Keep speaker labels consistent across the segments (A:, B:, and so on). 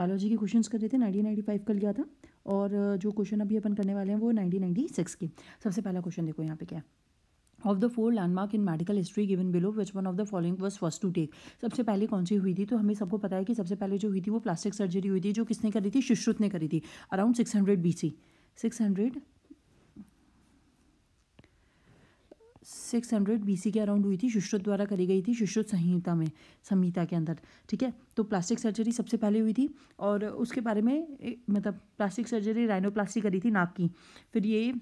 A: biology के questions कर रहे थे 1995 कल गया था और जो क्वेश्चन अभी अपन करने वाले हैं वो 1996 के सबसे पहला क्वेश्चन देखो यहाँ पे क्या है of the four landmark in medical history given below which one of the following was first to take सबसे पहले कौन सी हुई थी तो हमें सबको पता है कि सबसे पहले जो हुई थी वो प्लास्टिक सर्जरी हुई थी जो किसने करी थी शुश्रुत ने करी थी around six hundred B C six hundred six hundred B के अराउंड हुई थी शुश्रुत द्वारा करी गई थी शुश्रुत संहिता में संहिता के अंदर ठीक है तो प्लास्टिक सर्जरी सबसे पहले हुई थी और उसके बारे में मतलब प्लास्टिक सर्जरी राइनोप्लास्टी करी थी नाक की फिर ये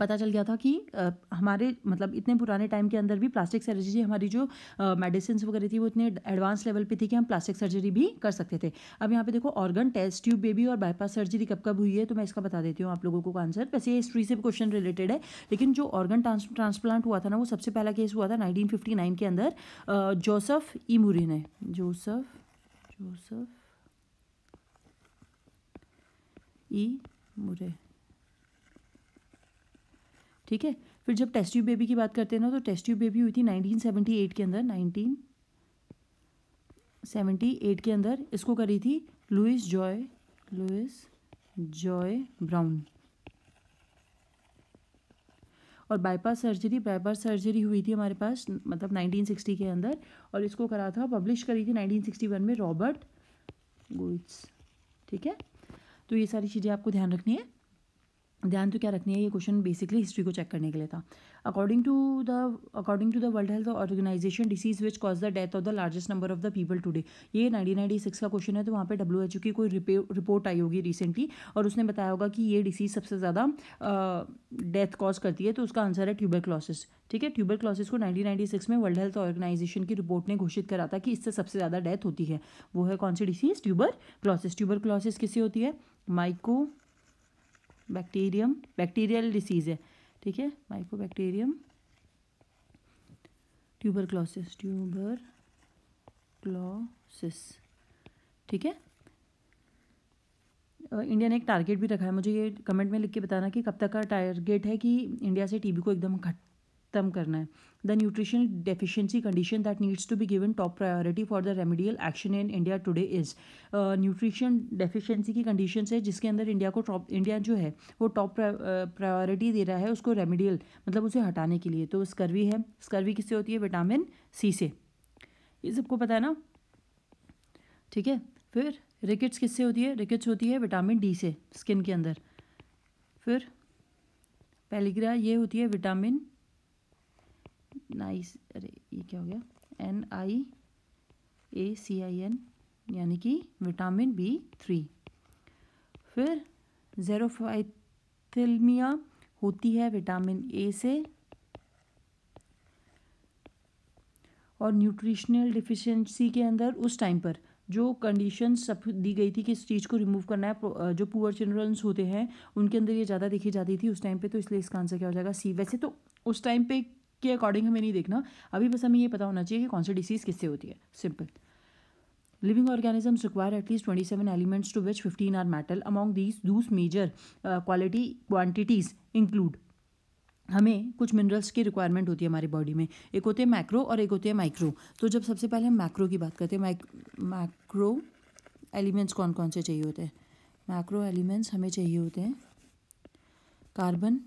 A: पता चल गया था कि हमारे मतलब इतने पुराने टाइम के अंदर भी प्लास्टिक सर्जरी हमारी जो मेडिसिन वगैरह थी वो इतने एडवांस लेवल पे थी कि हम प्लास्टिक सर्जरी भी कर सकते थे अब यहाँ पे देखो ऑर्गन टेस्ट ट्यूब बेबी और बाईपास सर्जरी कब कब हुई है तो मैं इसका बता देती हूँ आप लोगों को आंसर वैसे ये हिस्ट्री से क्वेश्चन रिलेटेड है लेकिन जो ऑर्गन ट्रांसप्लांट हुआ था ना वो सबसे पहला केस हुआ था नाइनटीन के अंदर जोसफ ई मुरे ने जोसफ जोसफ ई मुरे ठीक है फिर जब टेस्ट ट्यूब बेबी की बात करते हैं ना तो टेस्ट ट्यूब बेबी हुई थी 1978 के अंदर 1978 के अंदर इसको करी थी Louise Joy Louise Joy Brown और बाईपास सर्जरी बाईपास सर्जरी हुई थी हमारे पास मतलब 1960 के अंदर और इसको करा था पब्लिश करी थी 1961 में रॉबर्ट गुड्स ठीक है तो ये सारी चीज़ें आपको ध्यान रखनी है ध्यान तो क्या रखनी है ये क्वेश्चन बेसिकली हिस्ट्री को चेक करने के लिए था according to the according to the World Health Organization disease which cause the death of the largest number of the people today ये नाइनटीन नाइनटी सिक्स का क्वेश्चन है तो वहाँ पे डब्ल्यू एच ओ की कोई रिपोर्ट आई होगी रिसेंटली और उसने बताया होगा कि ये डिसीज सबसे ज़्यादा डेथ कॉज करती है तो उसका आंसर है ट्यूबर क्लॉसिस ठीक है ट्यूबर क्लॉसिस को नाइनटीन नाइनटी सिक्स में वर्ल्ड हेल्थ ऑर्गेनाइजेशन की रिपोर्ट ने घोषित करा था कि इससे सबसे ज़्यादा डेथ होती है वो है कौन सी disease tuberculosis tuberculosis किससे होती है माइको बैक्टीरियम बैक्टीरियल डिसीज़ है ठीक है bacterium tuberculosis tuberculosis ठीक है इंडिया ने एक टारगेट भी रखा है मुझे ये कमेंट में लिख के बताना कि कब तक का टारगेट है कि इंडिया से टीबी को एकदम घट खत्म करना है the nutrition deficiency condition that needs to be given top priority for the remedial action in India today is nutrition deficiency की कंडीशन है जिसके अंदर इंडिया को टॉप इंडिया जो है वो टॉप प्रायोरिटी uh, दे रहा है उसको रेमेडियल मतलब उसे हटाने के लिए तो स्कर्वी है स्कर्वी किससे होती है विटामिन सी से ये सबको पता है ना ठीक है फिर रिकेट्स किससे होती है रिकेट्स होती है विटामिन डी से स्किन के अंदर फिर ग्रह ये होती है विटामिन नाइस अरे ये क्या हो गया N I A C I N यानी कि विटामिन बी थ्री फिर जेरोफाइथिल्मिया होती है विटामिन ए से और न्यूट्रिशनल डिफिशेंसी के अंदर उस टाइम पर जो कंडीशन सब दी गई थी कि इस चीज़ को रिमूव करना है जो पुअर चिल्ड्रंस होते हैं उनके अंदर ये ज़्यादा देखी जाती थी उस टाइम पे तो इसलिए इसका आंसर क्या हो जाएगा सी वैसे तो उस टाइम पे के अकॉर्डिंग हमें नहीं देखना अभी बस हमें ये पता होना चाहिए कि कौन सी डिसीज़ किससे होती है simple living organisms require at least twenty seven elements to which fifteen are metal among these those major quality quantities include हमें कुछ मिनरल्स की रिक्वायरमेंट होती है हमारी बॉडी में एक होते हैं मैक्रो और एक होते हैं माइक्रो तो जब सबसे पहले हम मैक्रो की बात करते हैं माइक्रो मैक्रो एलिमेंट्स कौन कौन से चाहिए होते हैं मैक्रो एलिमेंट्स हमें चाहिए होते हैं carbon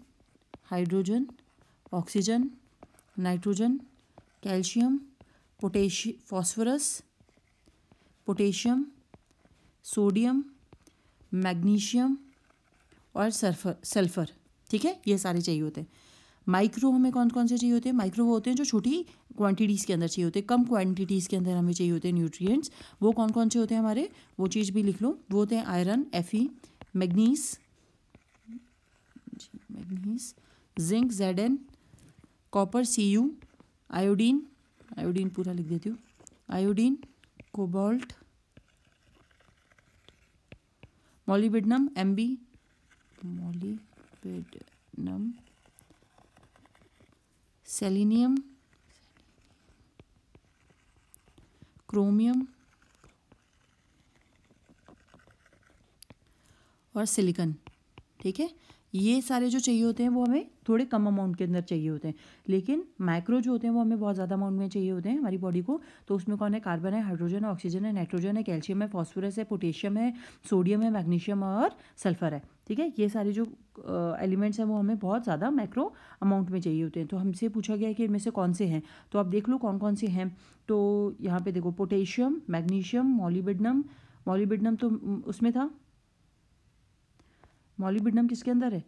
A: hydrogen oxygen nitrogen calcium पोटेश फॉस्फोरस पोटेशियम सोडियम मैग्नीशियम और सल्फर सल्फ़र ठीक है ये सारे चाहिए होते हैं माइक्रो हमें कौन कौन से चाहिए होते हैं माइक्रो वो होते हैं जो छोटी क्वांटिटीज़ के अंदर चाहिए होते हैं कम क्वांटिटीज़ के अंदर हमें चाहिए होते हैं न्यूट्रिएंट्स वो कौन कौन से होते हैं हमारे वो चीज़ भी लिख लो वो होते हैं आयरन एफी manganese manganese zinc Z N copper C U iodine iodine पूरा लिख देती हूँ iodine cobalt molybdenum M B molybdenum selenium chromium और सिलिकन ठीक है ये सारे जो चाहिए होते हैं वो हमें थोड़े कम अमाउंट के अंदर चाहिए होते हैं लेकिन माइक्रो जो होते हैं वो हमें बहुत ज़्यादा अमाउंट में चाहिए होते हैं हमारी बॉडी को तो उसमें कौन है कार्बन है हाइड्रोजन है ऑक्सीजन है नाइट्रोजन है कैल्शियम है फॉस्फोरस है पोटेशियम है सोडियम है मैग्नीशियम और सल्फर है ठीक है ये सारे जो एलिमेंट्स हैं वो हमें बहुत ज़्यादा माइक्रो अमाउंट में चाहिए होते हैं तो हमसे पूछा गया है कि इनमें से कौन से हैं तो आप देख लो कौन कौन से हैं तो यहाँ पे देखो पोटेशियम मैग्नीशियम मॉलीबिडनम मॉलीबिडनम तो उसमें था मॉलीबिडनम किसके अंदर है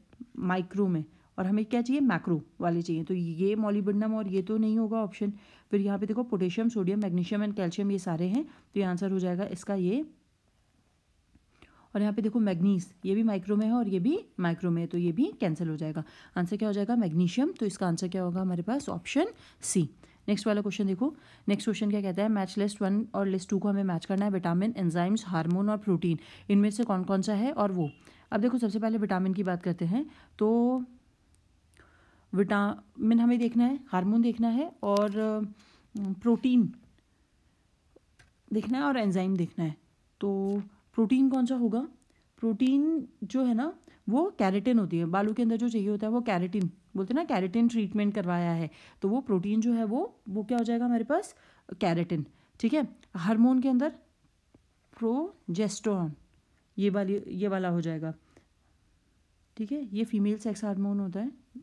A: माइक्रो में और हमें क्या चाहिए मैक्रो वाले चाहिए तो ये मॉलीबिडनम और ये तो नहीं होगा ऑप्शन फिर यहाँ पे देखो potassium sodium magnesium and calcium ये सारे हैं तो ये आंसर हो जाएगा इसका ये और यहाँ पे देखो मैग्नीस ये भी माइक्रो में है और ये भी माइक्रो में है तो ये भी कैंसिल हो जाएगा आंसर क्या हो जाएगा मैग्नीशियम तो इसका आंसर क्या होगा हमारे पास ऑप्शन सी नेक्स्ट वाला क्वेश्चन देखो नेक्स्ट क्वेश्चन क्या कहता है मैच लिस्ट वन और लिस्ट टू को हमें मैच करना है विटामिन एंजाइम्स हार्मोन और प्रोटीन इनमें से कौन कौन सा है और वो अब देखो सबसे पहले विटामिन की बात करते हैं तो विटामिन हमें देखना है हार्मोन देखना है और प्रोटीन देखना है और एंजाइम देखना है तो प्रोटीन कौन सा होगा प्रोटीन जो है ना वो कैरेटिन होती है बालू के अंदर जो चाहिए होता है वो कैरेटिन बोलते हैं ना कैरेटिन ट्रीटमेंट करवाया है तो वो प्रोटीन जो है वो वो क्या हो जाएगा हमारे पास कैरेटिन ठीक है हार्मोन के अंदर प्रोजेस्टोन ये वाली ये वाला हो जाएगा ठीक है ये फीमेल सेक्स हार्मोन होता है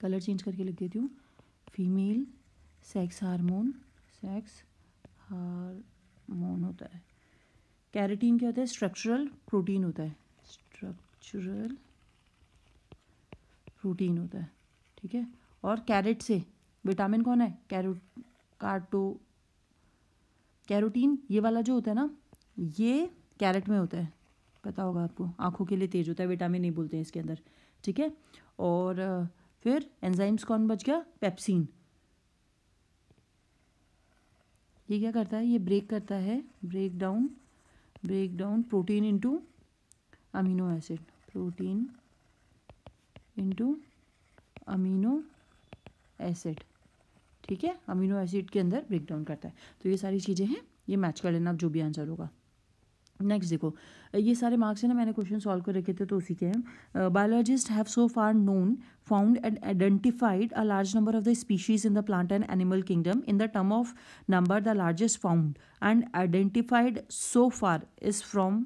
A: कलर चेंज करके लिख देती हूँ female sex hormone sex hormone होता है कैरेटीन क्या होता है स्ट्रक्चरल प्रोटीन होता है स्ट्रक्चरल प्रोटीन होता है ठीक है और कैरेट से विटामिन कौन है कैरो कार्टो कैरोटीन ये वाला जो होता है ना ये कैरेट में होता है पता होगा आपको आँखों के लिए तेज होता है विटामिन नहीं बोलते हैं इसके अंदर ठीक है और फिर एंजाइम्स कौन बच गया पेप्सिन ये क्या करता है ये ब्रेक करता है break down break down protein into amino acid protein into amino acid ठीक है अमीनो एसिड के अंदर ब्रेक डाउन करता है तो ये सारी चीज़ें हैं ये मैच कर लेना आप जो भी आंसर होगा नेक्स्ट देखो ये सारे मार्क्स हैं ना मैंने क्वेश्चन सॉल्व कर रखे थे तो उसी के हैं biologist have so far known found and identified a large number of the species in the plant and animal kingdom in the term of number the largest found and identified so far is from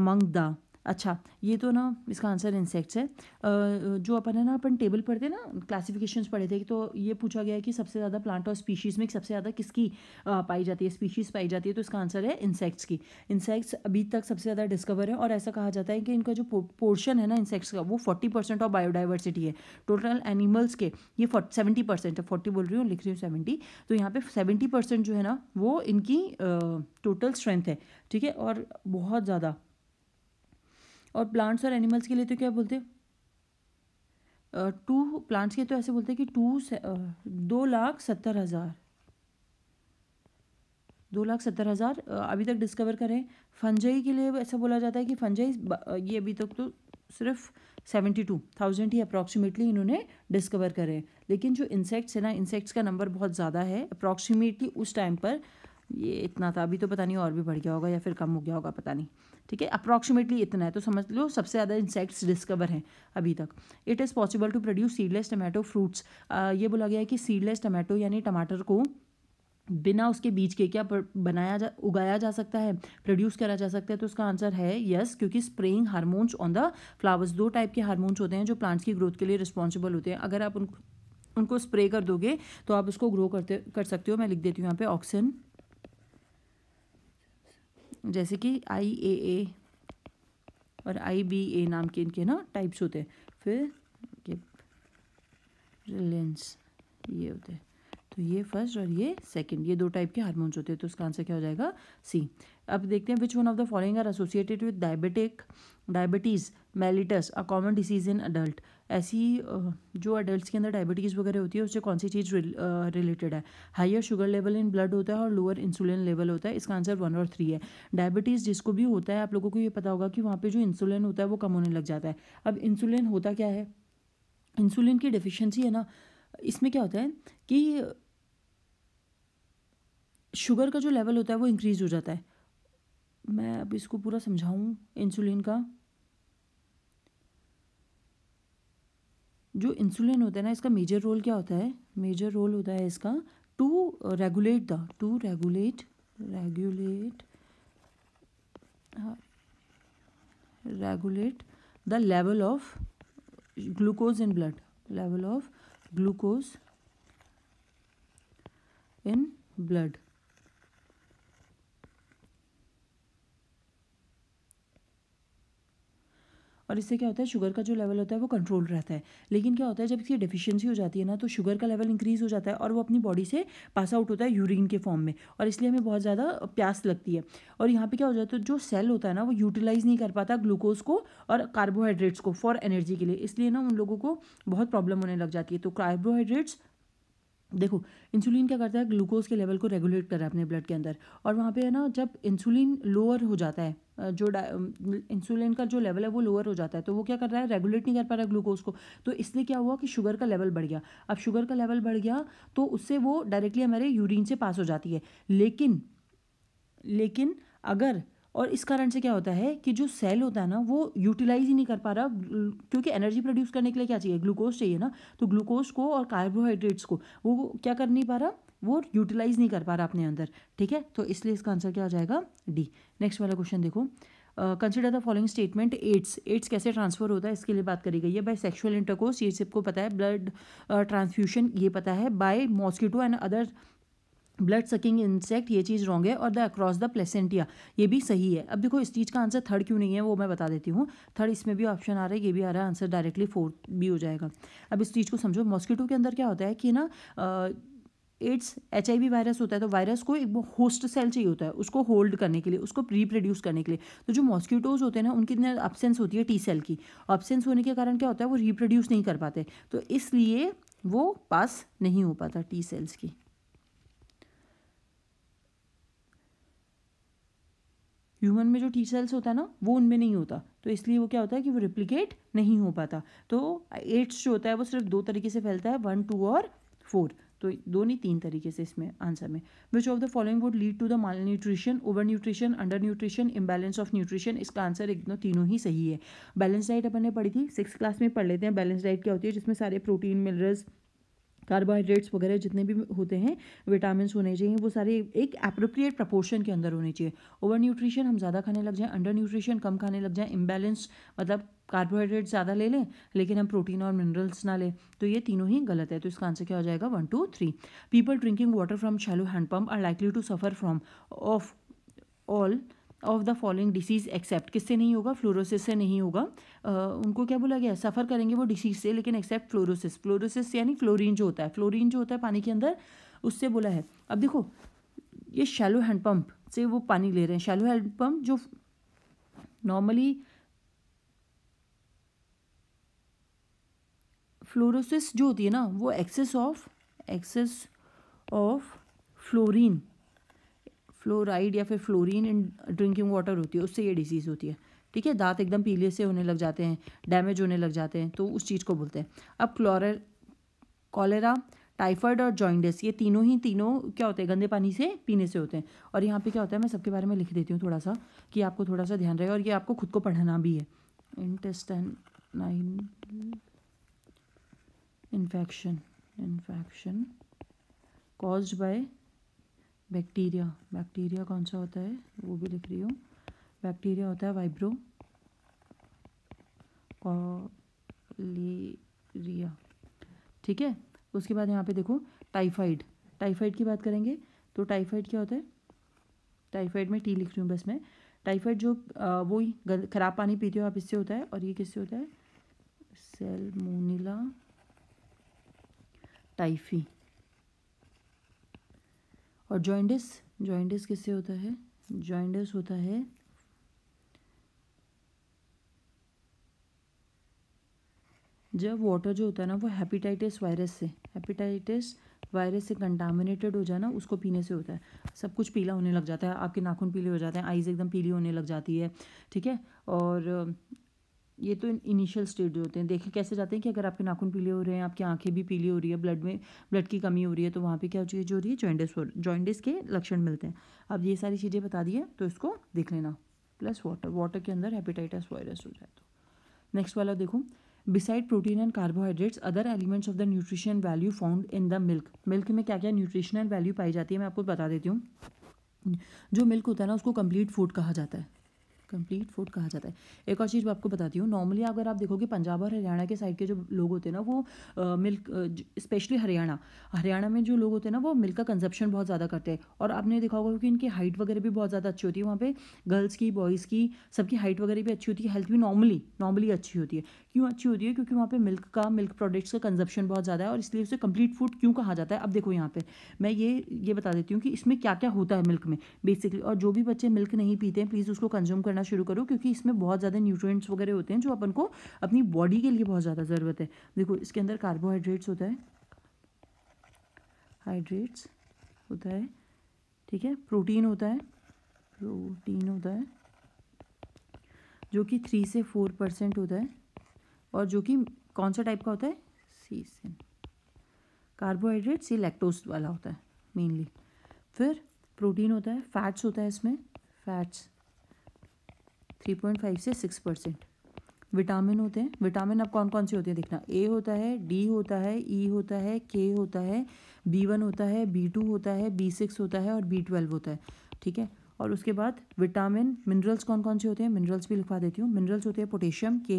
A: among the अच्छा ये तो ना इसका answer insects है जो अपन है ना अपन table पढ़ते ना क्लासिफिकेशन पढ़े थे तो ये पूछा गया है कि सबसे ज़्यादा प्लांट और स्पीशीज़ में सबसे ज़्यादा किसकी पाई जाती है स्पीशीज़ पाई जाती है तो इसका आंसर है इंसेक्ट्स की इंसेक्ट्स अभी तक सबसे ज़्यादा डिस्कवर है और ऐसा कहा जाता है कि इनका जो पोर्शन है ना इंसेक्ट्स का वो फोर्टी परसेंट ऑफ बायोडाइवर्सिटी है टोटल एनिमल्स के ये सेवेंटी परसेंट फोर्टी बोल रही हूँ लिख रही हूँ सेवेंटी तो यहाँ पे सेवेंटी परसेंट जो है ना वो इनकी टोटल स्ट्रेंथ है ठीक है और बहुत ज़्यादा और प्लांट्स और एनिमल्स के लिए तो क्या बोलते हैं uh, प्लांट्स के तो ऐसे बोलते हैं कि टू दो लाख सत्तर हज़ार दो लाख सत्तर हज़ार अभी तक डिस्कवर करें फंजई के लिए ऐसा बोला जाता है कि फंजई ये अभी तक तो सिर्फ सेवेंटी टू थाउजेंड ही अप्रॉक्सीमेटली इन्होंने डिस्कवर करें लेकिन जो इंसेक्ट्स है ना इंसेक्ट्स का नंबर बहुत ज़्यादा है अप्रॉक्सीमेटली उस टाइम पर ये इतना था अभी तो पता नहीं और भी बढ़ गया होगा या फिर कम हो गया होगा पता नहीं ठीक है अप्रॉक्सीमेटली इतना है तो समझ लो सबसे ज़्यादा इंसेक्ट्स डिस्कवर हैं अभी तक it is possible to produce seedless tomato fruits ये बोला गया है कि सीडलेस टमाटो यानी टमाटर को बिना उसके बीज के क्या बनाया जा उगाया जा सकता है प्रोड्यूस करा जा सकता है तो उसका आंसर है यस क्योंकि spraying hormones on the flowers दो टाइप के हार्मोन्स होते हैं जो प्लांट्स की ग्रोथ के लिए रिस्पॉन्सिबल होते हैं अगर आप उनको उनको स्प्रे कर दोगे तो आप उसको ग्रो करते कर सकते हो मैं लिख देती हूँ यहाँ पे ऑक्सीजन जैसे कि आई ए ए और आई बी ए नाम के इनके ना टाइप्स होते हैं फिर रिलायंस ये होते हैं तो ये फर्स्ट और ये सेकंड ये दो टाइप के हार्मोन्स होते हैं तो उसका आंसर क्या हो जाएगा सी अब देखते हैं which one of the following are associated with diabetic diabetes mellitus a common disease in adult ऐसी जो अडल्ट के अंदर डायबिटीज़ वगैरह होती है उससे कौन सी चीज़ रिलेटेड है higher sugar level in blood होता है और लोअर इंसुलिन लेवल होता है इसका आंसर वन और थ्री है डायबिटीज़ जिसको भी होता है आप लोगों को ये पता होगा कि वहाँ पर जो इंसुलिन होता है वो कम होने लग जाता है अब इंसुलिन होता क्या है इंसुलिन की डिफिशेंसी है ना इसमें क्या होता है कि शुगर का जो लेवल होता है वो इंक्रीज़ हो जाता है मैं अब इसको पूरा समझाऊँ इंसुलिन का जो इंसुलिन होता है ना इसका मेजर रोल क्या होता है मेजर रोल होता है इसका to regulate the to regulate regulate regulate the level of glucose in blood level of glucose in blood और इससे क्या होता है शुगर का जो लेवल होता है वो कंट्रोल रहता है लेकिन क्या होता है जब इसकी डिफिशियंसी हो जाती है ना तो शुगर का लेवल इंक्रीज़ हो जाता है और वो अपनी बॉडी से पास आउट होता है यूरिन के फॉर्म में और इसलिए हमें बहुत ज़्यादा प्यास लगती है और यहाँ पर क्या हो जाता है जो सेल होता है ना वो यूटिलाइज़ नहीं कर पाता ग्लूकोज को और कार्बोहाइड्रेट्स को फॉर एनर्जी के लिए इसलिए ना उन लोगों को बहुत प्रॉब्लम होने लग जाती है तो कार्बोहाइड्रेट्स देखो इंसुलिन क्या करता है ग्लूकोज के लेवल को रेगुलेट कर रहा है अपने ब्लड के अंदर और वहाँ पे है ना जब इंसुलिन लोअर हो जाता है जो इंसुलिन का जो लेवल है वो लोअर हो जाता है तो वो क्या कर रहा है रेगुलेट नहीं कर पा रहा ग्लूकोज को तो इसलिए क्या हुआ कि शुगर का लेवल बढ़ गया अब शुगर का लेवल बढ़ गया तो उससे वो डायरेक्टली हमारे यूरिन से पास हो जाती है लेकिन लेकिन अगर और इस कारण से क्या होता है कि जो सेल होता है ना वो यूटिलाइज ही नहीं कर पा रहा क्योंकि एनर्जी प्रोड्यूस करने के लिए क्या चाहिए ग्लूकोज चाहिए ना तो ग्लूकोज को और कार्बोहाइड्रेट्स को वो क्या कर नहीं पा रहा वो यूटिलाइज नहीं कर पा रहा अपने अंदर ठीक है तो इसलिए इसका आंसर क्या हो जाएगा डी नेक्स्ट वाला क्वेश्चन देखो consider the following statement AIDS AIDS कैसे ट्रांसफर होता है इसके लिए बात करी गई है बाई सेक्शुअल इंटरकोर्स ये सबको पता है ब्लड ट्रांसफ्यूशन ये पता है by mosquito and other blood sucking insect ये चीज़ रॉन्ग है और द अक्रॉस द प्लेसेंटिया ये भी सही है अब देखो इस चीज़ का आंसर थर्ड क्यों नहीं है वो मैं बता देती हूँ थर्ड इसमें भी ऑप्शन आ रहा है ये भी आ रहा है आंसर डायरेक्टली फोर्थ भी हो जाएगा अब इस चीज़ को समझो मॉस्किटो के अंदर क्या होता है कि ना एड्स एच वायरस होता है तो वायरस को एक होस्ट सेल चाहिए होता है उसको होल्ड करने के लिए उसको रिप्रोड्यूस करने के लिए तो जो मॉस्किटोज होते हैं ना उनकी अब्सेंस होती है टी सेल की अब्सेंस होने के कारण क्या होता है वो रिप्रोड्यूस नहीं कर पाते तो इसलिए वो पास नहीं हो पाता टी सेल्स की ह्यूमन में जो टी सेल्स होता है ना वो उनमें नहीं होता तो इसलिए वो क्या होता है कि वो रिप्लीकेट नहीं हो पाता तो एड्स जो होता है वो सिर्फ दो तरीके से फैलता है वन टू और फोर तो दो नहीं तीन तरीके से इसमें आंसर में which of the following would lead to the malnutrition over nutrition under nutrition imbalance of nutrition इसका आंसर एकदम तीनों ही सही है बैलेंस डाइट अपन ने पढ़ी थी सिक्स क्लास में पढ़ लेते हैं बैलेंस डाइट क्या होती है जिसमें सारे प्रोटीन मिनरल्स कार्बोहाइड्रेट्स वगैरह जितने भी होते हैं विटामिन होने चाहिए वो सारे एक अप्रोप्रिएट प्रपोर्शन के अंदर होने चाहिए ओवर न्यूट्रिशन हम ज़्यादा खाने लग जाएँ अंडर न्यूट्रिशन कम खाने लग जाएं इम्बेलेंस मतलब कार्बोहाइड्रेट ज़्यादा ले लें लेकिन हम प्रोटीन और मिनरल्स ना लें तो ये तीनों ही गलत है तो इसका आंसर क्या हो जाएगा one two three people drinking water from shallow handpump are likely to suffer from of all of the following disease except किससे नहीं होगा फ्लोरोसिस से नहीं होगा uh, उनको क्या बोला गया सफ़र करेंगे वो डिसीज़ से लेकिन एक्सेप्ट फ्लोरोसिस फ्लोरोसिस यानी फ्लोरिन जो होता है फ्लोरीन जो होता है पानी के अंदर उससे बोला है अब देखो ये शैलो हैंडपम्प से वो पानी ले रहे हैं शैलो हैंडपम्प जो नॉर्मली फ्लोरोसिस जो होती है ना वो excess of excess of fluorine fluoride या फिर फ्लोरीन इन ड्रिंकिंग वाटर होती है उससे ये डिजीज़ होती है ठीक है दांत एकदम पीले से होने लग जाते हैं डैमेज होने लग जाते हैं तो उस चीज़ को बोलते हैं अब क्लोर कॉलेरा टाइफाइड और जॉइंडस ये तीनों ही तीनों क्या होते हैं गंदे पानी से पीने से होते हैं और यहाँ पे क्या होता है मैं सबके बारे में लिख देती हूँ थोड़ा सा कि आपको थोड़ा सा ध्यान रहे और ये आपको खुद को पढ़ना भी है intestine infection infection caused by bacteria bacteria कौन सा होता है वो भी लिख रही हूँ बैक्टीरिया होता है वाइब्रो कॉलेरिया ठीक है उसके बाद यहाँ पे देखो टाइफाइड टाइफाइड की बात करेंगे तो टाइफाइड क्या होता है टाइफाइड में टी लिख रही हूँ बस मैं टाइफाइड जो वो ही ख़राब पानी पीते हो आप इससे होता है और ये किससे होता है सेलमोनिला टाइफी और जॉइंडिस जॉइंडिस किससे होता है जॉइंडस होता है जब वाटर जो होता है ना वो हेपेटाइटिस वायरस से हेपेटाइटिस वायरस से कंटामिनेटेड हो जाना उसको पीने से होता है सब कुछ पीला होने लग जाता है आपके नाखून पीले हो जाते हैं आइज़ एकदम पीली होने लग जाती है ठीक है और ये तो इनिशियल स्टेज होते हैं देखें कैसे जाते हैं कि अगर आपके नाखून पीले हो रहे हैं आपकी आंखें भी पीली हो रही है ब्लड में ब्लड की कमी हो रही है तो वहाँ पे क्या चीज़ हो रही है जॉइंडिस हो जॉइंडिस के लक्षण मिलते हैं अब ये सारी चीज़ें बता दिए तो इसको देख लेना प्लस वाटर वाटर के अंदर हेपेटाइटिस वायरस हो जाए तो नेक्स्ट वाला देखो beside protein and carbohydrates other elements of the nutrition value found in the milk milk में क्या क्या न्यूट्रिशनल वैल्यू पाई जाती है मैं आपको बता देती हूँ जो मिल्क होता है ना उसको कंप्लीट फूड कहा जाता है कंप्लीट फूड कहा जाता है एक और चीज़ मैं आपको बताती हूँ नॉर्मली अगर आप देखोगे पंजाब और हरियाणा के साइड के जो लोग होते हैं ना वो मिल्क स्पेशली हरियाणा हरियाणा में जो लोग होते हैं ना वो मिल्क का कंजप्शन बहुत ज़्यादा करते हैं और आपने देखा होगा क्योंकि इनकी हाइट वगैरह भी बहुत ज़्यादा अच्छी होती है वहाँ पर गर्ल्स की बॉयज़ की सबकी हाइट वगैरह भी अच्छी होती है हेल्थ भी नॉर्मली नॉर्मली अच्छी होती है क्यों अच्छी होती है क्योंकि वहाँ पर मिल्क का मिल्क प्रोडक्ट्स का कंजप्शन बहुत ज़्यादा है और इसलिए उसे कंप्लीट फूड क्यों कहा जाता है अब देखो यहाँ पर मैं ये ये बता देती हूँ कि इसमें क्या क्या होता है मिल्क में बेसिकली और जो भी बच्चे मिल्क नहीं पीते हैं प्लीज़ उसको कंज्यूम करना करना शुरू करो क्योंकि इसमें बहुत ज़्यादा न्यूट्रिएंट्स वगैरह होते हैं जो अपन को अपनी बॉडी के लिए बहुत ज़्यादा ज़रूरत है देखो इसके अंदर कार्बोहाइड्रेट्स होता है हाइड्रेट्स होता है ठीक है प्रोटीन होता है प्रोटीन होता है जो कि थ्री से फोर परसेंट होता है और जो कि कौन सा टाइप का होता है सी सीसन कार्बोहाइड्रेट सी लैक्टोज वाला होता है मेनली फिर प्रोटीन होता है फैट्स होता है इसमें फैट्स थ्री पॉइंट फाइव से सिक्स परसेंट विटामिन होते हैं विटामिन अब कौन कौन से होते हैं देखना ए होता है डी होता है ई e होता है के होता है बी वन होता है बी टू होता है बी सिक्स होता है और बी ट्वेल्व होता है ठीक है और उसके बाद विटामिन मिनरल्स कौन कौन से होते हैं मिनरल्स भी लिखवा देती हूँ मिनरल्स होते हैं पोटेशियम के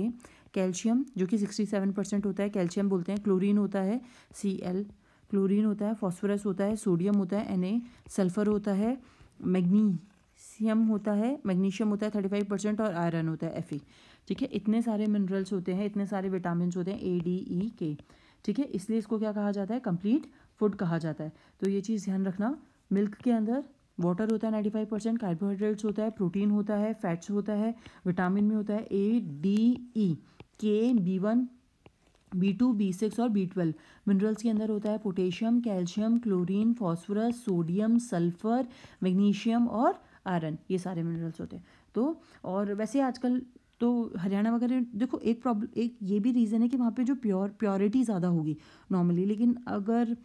A: कैल्शियम जो कि सिक्सटी सेवन परसेंट होता है कैल्शियम बोलते हैं क्लोरिन होता है सी एल क्लोरीन होता है फॉस्फोरस होता है सोडियम होता है एन सल्फ़र होता है मैग्नी कैल्शियम होता है मैग्नीशियम होता है थर्टी फाइव परसेंट और आयरन होता है एफ ई ठीक है इतने सारे मिनरल्स होते हैं इतने सारे विटामिन होते हैं ए डी ई के ठीक है इसलिए इसको क्या कहा जाता है कंप्लीट फूड कहा जाता है तो ये चीज़ ध्यान रखना मिल्क के अंदर वाटर होता है नाइन्टी फाइव परसेंट कार्बोहाइड्रेट्स होता है प्रोटीन होता है फैट्स होता है विटामिन में होता है ए D E K B one B two B six और बी ट्वेल्व मिनरल्स के अंदर होता है potassium calcium chlorine phosphorus sodium sulphur magnesium और आयरन ये सारे मिनरल्स होते हैं तो और वैसे आजकल तो हरियाणा वगैरह देखो एक प्रॉब्लम एक ये भी रीज़न है कि वहाँ पे जो प्योर प्योरिटी ज़्यादा होगी नॉर्मली लेकिन अगर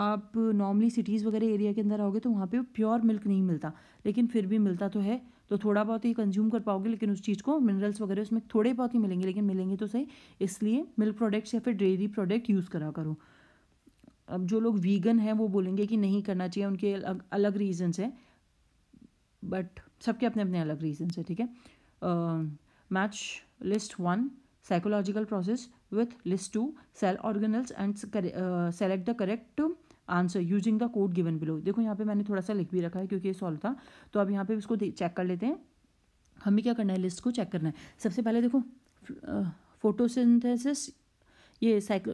A: आप नॉर्मली सिटीज़ वगैरह एरिया के अंदर आओगे तो वहाँ पे प्योर मिल्क नहीं मिलता लेकिन फिर भी मिलता तो है तो थोड़ा बहुत ही कंज्यूम कर पाओगे लेकिन उस चीज़ को मिनरल्स वगैरह उसमें थोड़े बहुत ही मिलेंगे लेकिन मिलेंगे तो सही इसलिए मिल्क प्रोडक्ट्स या फिर डेयरी प्रोडक्ट यूज़ करा करो अब जो लोग वीगन हैं वो बोलेंगे कि नहीं करना चाहिए उनके अलग अलग रीजन्स हैं बट सबके अपने अपने अलग रीजन है ठीक है match list one psychological process with list two cell organelles and select the correct answer using the code given below देखो यहाँ पे मैंने थोड़ा सा लिख भी रखा है क्योंकि ये सॉल्व था तो अब यहाँ पे इसको चेक कर लेते हैं हमें क्या करना है लिस्ट को चेक करना है सबसे पहले देखो फोटोसिंथेसिस ये साइको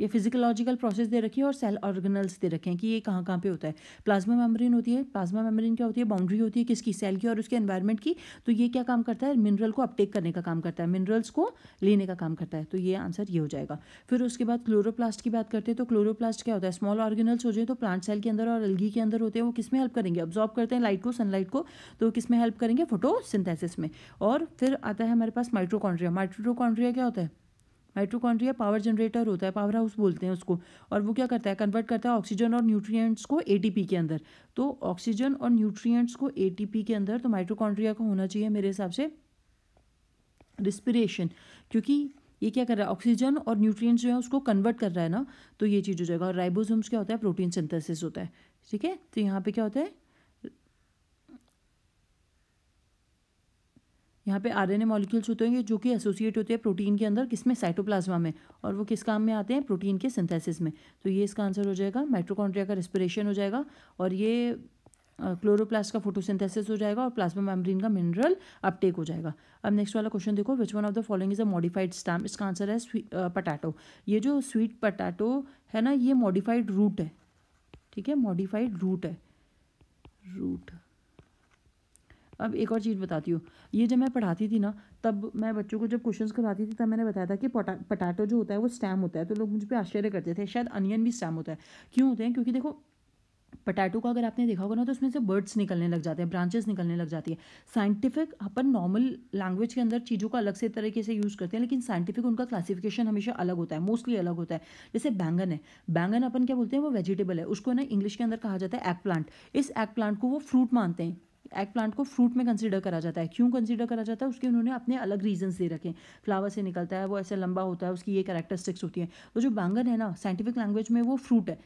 A: ये फिजिकोलॉजिकल प्रोसेस दे रखी है और सेल ऑर्गनल्स दे रखे हैं कि ये कहाँ कहाँ पे होता है प्लाज्मा मेम्ब्रेन होती है प्लाज्मा मेम्ब्रेन क्या होती है बाउंड्री होती है किसकी सेल की और उसके एनवायरनमेंट की तो ये क्या काम करता है मिनरल को अपटेक करने का काम करता है मिनरल्स को लेने का काम करता है तो ये आंसर ये हो जाएगा फिर उसके बाद क्लोरोप्लास्ट की बात करते हैं तो क्लोरोप्लास्ट क्या होता है स्मॉल ऑर्गेनल्स हो जाए तो प्लांट सेल के अंदर और अलगी के अंदर होते हैं वो किस में हेल्प करेंगे ऑब्जॉर्व करते हैं लाइट को सनलाइट को तो किस में हेल्प करेंगे फोटो में और फिर आता है हमारे पास माइट्रोकॉन्ड्रिया माइट्रोकॉन्ड्रिया क्या होता है माइट्रोकॉन्ड्रिया पावर जनरेटर होता है पावर हाउस बोलते हैं उसको और वो क्या करता है कन्वर्ट करता है ऑक्सीजन और न्यूट्रिएंट्स को एटीपी के अंदर तो ऑक्सीजन और न्यूट्रिएंट्स को एटीपी के अंदर तो माइट्रोकॉन्ड्रिया को होना चाहिए मेरे हिसाब से रिस्पिरेशन क्योंकि ये क्या कर रहा है ऑक्सीजन और न्यूट्रिएंट्स जो है उसको कन्वर्ट कर रहा है ना तो ये चीज़ हो जाएगा और राइबोसोम्स क्या होता है प्रोटीन सिंथेसिस होता है ठीक है तो यहाँ पे क्या होता है यहाँ पे आरएनए मॉलिक्यूल्स होते हैं जो कि एसोसिएट होते हैं प्रोटीन के अंदर किसमें साइटोप्लाज्मा में और वो किस काम में आते हैं प्रोटीन के सिंथेसिस में तो ये इसका आंसर हो जाएगा माइट्रोकॉन्ड्रिया का रेस्पिरेशन हो जाएगा और ये क्लोरोप्लास्ट का फोटोसिंथेसिस हो जाएगा और प्लाज्मा मेम्ब्रेन का मिनरल अपटेक हो जाएगा अब नेक्स्ट वाला क्वेश्चन देखो which one of the following is a modified stem इसका आंसर है पटाटो ये जो स्वीट पटाटो है ना ये मॉडिफाइड रूट है ठीक है मॉडिफाइड रूट है रूट अब एक और चीज़ बताती हूँ ये जब मैं पढ़ाती थी ना तब मैं बच्चों को जब क्वेश्चंस कराती थी तब मैंने बताया था कि पटा पटाटो जो होता है वो स्टैम होता है तो लोग मुझ पर आश्चर्य करते थे शायद अनियन भी स्टैम होता है क्यों होते हैं क्योंकि देखो पटैटो का अगर आपने देखा होगा ना तो उसमें से बर्ड्स निकलने लग जाते हैं ब्रांचेस निकलने लग जाती है साइंटिफिक अपन नॉर्मल लैंग्वेज के अंदर चीज़ों का अलग से तरीके से यूज़ करते हैं लेकिन साइंटिफिक उनका क्लासिफिकेशन हमेशा अलग होता है मोस्टली अलग होता है जैसे बैंगन है बैंगन अपन क्या बोलते हैं वो वेजिटेबल है उसको ना इंग्लिश के अंदर कहा जाता है एग प्लांट इस एग प्लांट को वो फ्रूट मानते हैं एग प्लांट को फ्रूट में कंसिडर करा जाता है क्यों कंसिडर करा जाता है उसके उन्होंने अपने अलग रीजन दे रखे हैं फ्लावर से निकलता है वो ऐसे लंबा होता है उसकी ये करेक्टरिस्टिक्स होती है तो जो बैंगन है ना साइंटिफिक लैंग्वेज में वो फ्रूट है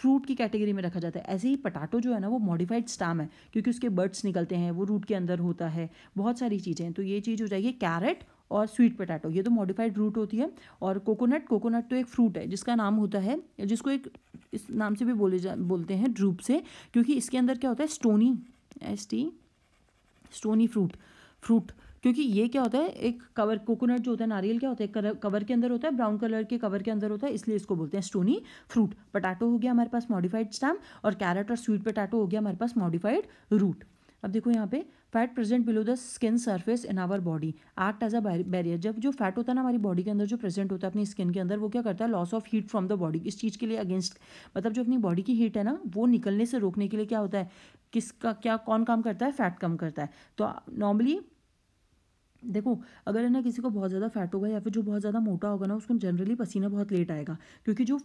A: फ्रूट की कैटेगरी में रखा जाता है ऐसे ही पटाटो जो है ना वो मॉडिफाइड स्टाम है क्योंकि उसके बर्ड्स निकलते हैं वो रूट के अंदर होता है बहुत सारी चीज़ें तो ये चीज़ हो जाएगी कैरेट और स्वीट पटाटो ये तो मॉडिफाइड रूट होती है और कोकोनट कोकोनट तो एक फ्रूट है जिसका नाम होता है जिसको एक इस नाम से भी बोले जा बोलते हैं ड्रूप से क्योंकि इसके अंदर क्या होता है stony S T stony fruit fruit क्योंकि ये क्या होता है एक कवर कोकोनट जो होता है नारियल क्या होता है कवर के अंदर होता है ब्राउन कलर के कवर के अंदर होता है इसलिए इसको बोलते हैं स्टोनी फ्रूट पटाटो हो गया हमारे पास मॉडिफाइड स्टैम और कैरेट और स्वीट पटाटो हो गया हमारे पास मॉडिफाइड रूट अब देखो यहाँ पे fat present below the skin surface in our body act as a barrier जब जो फैट होता है ना हमारी बॉडी के अंदर जो प्रेजेंट होता है अपनी स्किन के अंदर वो क्या करता है loss of heat from the body इस चीज़ के लिए अगेंस्ट मतलब जो अपनी बॉडी की हीट है ना वो निकलने से रोकने के लिए क्या होता है किसका क्या कौन काम करता है फैट कम करता है तो नॉर्मली देखो अगर है ना किसी को बहुत ज़्यादा फैट होगा या फिर जो बहुत ज़्यादा मोटा होगा ना उसको जनरली पसीना बहुत लेट आएगा क्योंकि जो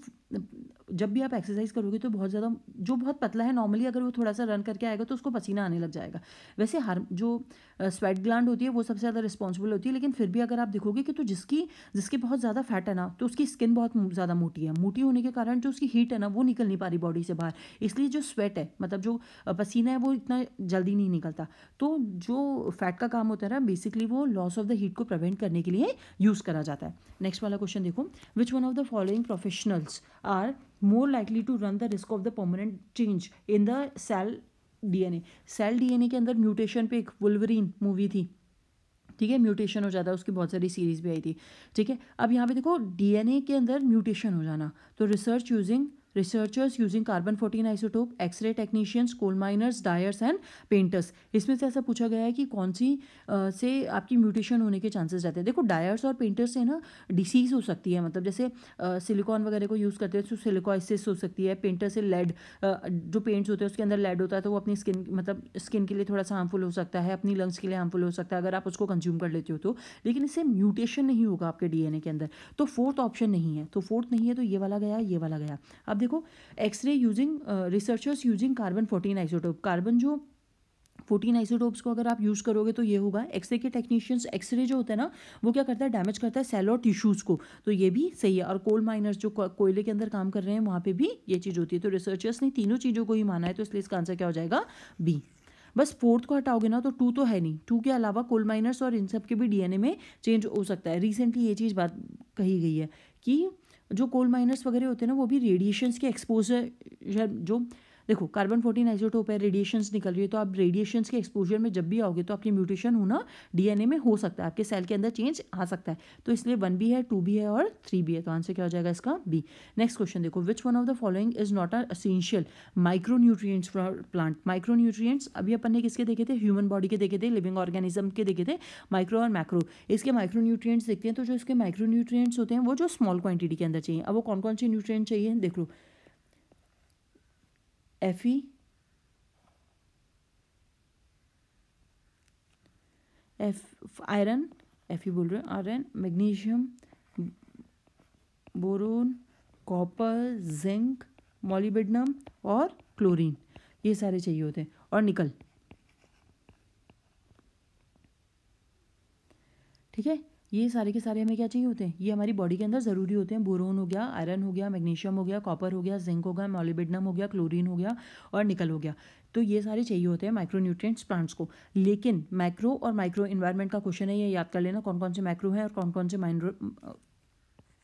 A: जब भी आप एक्सरसाइज करोगे तो बहुत ज़्यादा जो बहुत पतला है नॉर्मली अगर वो थोड़ा सा रन करके आएगा तो उसको पसीना आने लग जाएगा वैसे हर जो स्वेट ग्लैंड होती है वो सबसे ज़्यादा रिस्पॉन्सिबल होती है लेकिन फिर भी अगर आप देखोगे कि तो जिसकी जिसकी बहुत ज़्यादा फैट है ना तो उसकी स्किन बहुत ज़्यादा मोटी है मोटी होने के कारण जो उसकी हीट है ना वो निकल नहीं पा रही बॉडी से बाहर इसलिए जो स्वेट है मतलब जो पसीना है वो इतना जल्दी नहीं निकलता तो जो फैट का काम होता है ना बेसिकली वो लॉस ऑफ द हीट को प्रिवेंट करने के लिए यूज़ करा जाता है नेक्स्ट वाला क्वेश्चन देखो which one of the following professionals are more likely to run the risk of the permanent change in the cell DNA cell DNA के अंदर म्यूटेशन पे एक वुलवरीन मूवी थी ठीक है म्यूटेशन हो जाता है उसकी बहुत सारी सीरीज भी आई थी ठीक है अब यहाँ पे देखो डीएनए के अंदर म्यूटेशन हो जाना तो research using researchers using carbon fourteen isotope X ray technicians coal miners dyers and painters इसमें से ऐसा पूछा गया है कि कौन सी आ, से आपकी म्यूटेशन होने के चांसेस रहते हैं देखो डायर्स और पेंटर्स से ना डिसीज हो सकती है मतलब जैसे सिलिकॉन वगैरह को यूज़ करते हैं तो सिलिकॉइसिस हो सकती है पेंटर से लेड जो पेंट्स होते हैं उसके अंदर लेड होता है तो वो अपनी स्किन मतलब स्किन के लिए थोड़ा सा हार्मफुल हो सकता है अपनी लंग्स के लिए हार्मफुल हो सकता है अगर आप उसको कंज्यूम कर लेते हो तो लेकिन इससे म्यूटेशन नहीं होगा आपके डीएनए के अंदर तो फोर्थ ऑप्शन नहीं है तो फोर्थ नहीं है तो ये वाला गया ये वाला गया अब देखो X ray using researchers using carbon fourteen isotope carbon जो फोर्टीन आइसोटोप्स को अगर आप यूज़ करोगे तो ये होगा एक्सरे के टेक्नीशियंस एक्सरे जो होता है ना वो क्या करता है डैमेज करता है सेल और टिश्यूज़ को तो ये भी सही है और कोल माइनर्स जो कोयले के अंदर काम कर रहे हैं वहां पे भी ये चीज़ होती है तो रिसर्चर्स ने तीनों चीज़ों को ही माना है तो इसलिए इसका आंसर क्या हो जाएगा बी बस फोर्थ को हटाओगे ना तो टू तो है नहीं टू के अलावा कोल माइनर्स और इन सब के भी डीएनए में चेंज हो सकता है रिसेंटली ये चीज़ बात कही गई है कि जो कोल माइनर्स वगैरह होते हैं ना वो भी रेडिएशंस के एक्सपोजर जो देखो कार्बन फोर्टीन आइसोटोप है रेडिएशंस निकल रही है तो आप रेडिएशंस के एक्सपोजर में जब भी आओगे तो आपकी म्यूटेशन होना डीएनए में हो सकता है आपके सेल के अंदर चेंज आ सकता है तो इसलिए वन बी है टू बी है और थ्री भी है तो आंसर क्या हो जाएगा इसका बी नेक्स्ट क्वेश्चन देखो which one of the following is not a essential micro nutrients plant micro nutrients अभी अपन ने किसके देखे थे ह्यूमन बॉडी के देखे थे लिविंग ऑर्गेनिज्म के देखे थे माइक्रो और मैक्रो इसके माइक्रो न्यूट्रियट्स देखते हैं तो जो इसके माइक्रो न्यूट्रियट्स होते हैं वो जो स्मॉल क्वांटिटी के अंदर चाहिए अब वो कौन कौन से न्यूट्रियट चाहिए देख लो ई एफ आयरन एफ ही बोल रहे हैं iron magnesium boron copper zinc molybdenum और क्लोरीन ये सारे चाहिए होते हैं और निकल ठीक है ये सारे के सारे हमें क्या चाहिए होते हैं ये हमारी बॉडी के अंदर ज़रूरी होते हैं बोरोन हो गया आयरन हो गया मैग्नीशियम हो गया कॉपर हो गया जिंक हो गया मोलिबिडनम हो गया क्लोरीन हो गया और निकल हो गया तो ये सारे चाहिए होते हैं माइक्रोन्यूट्रिएंट्स प्लांट्स को लेकिन माइक्रो और माइक्रो इन्वायरमेंट का क्वेश्चन है ये याद कर लेना कौन कौन से माइक्रो हैं और कौन कौन से माइक्रो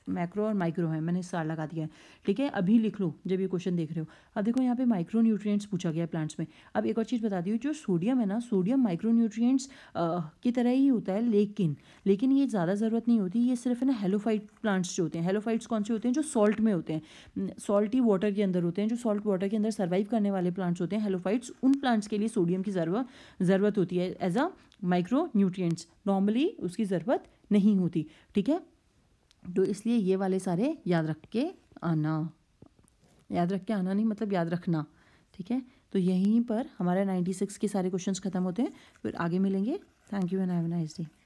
A: मैक्रो और माइक्रो है मैंने सार लगा दिया है ठीक है अभी लिख लो जब ये क्वेश्चन देख रहे हो अब देखो यहाँ पे माइक्रो न्यूट्रिएंट्स पूछा गया है प्लांट्स में अब एक और चीज़ बता दी जो सोडियम है ना सोडियम माइक्रो न्यूट्रिएंट्स की तरह ही होता है लेकिन लेकिन ये ज़्यादा ज़रूरत नहीं होती ये सिर्फ है ना हेलोफाइट प्लांट्स जो होते हैं हेलोफाइट्स कौन से होते हैं जो सॉल्ट में होते हैं सॉल्टी वाटर के अंदर होते हैं जो सॉल्ट वाटर के अंदर सर्वाइव करने वाले प्लांट्स होते हैं हेलोफाइट्स उन प्लांट्स के लिए सोडियम की ज़रूरत होती है as a micro nutrients normally उसकी ज़रूरत नहीं होती ठीक है तो इसलिए ये वाले सारे याद रख के आना याद रख के आना नहीं मतलब याद रखना ठीक है तो यहीं पर हमारे 96 के सारे क्वेश्चंस खत्म होते हैं फिर आगे मिलेंगे thank you and have nice day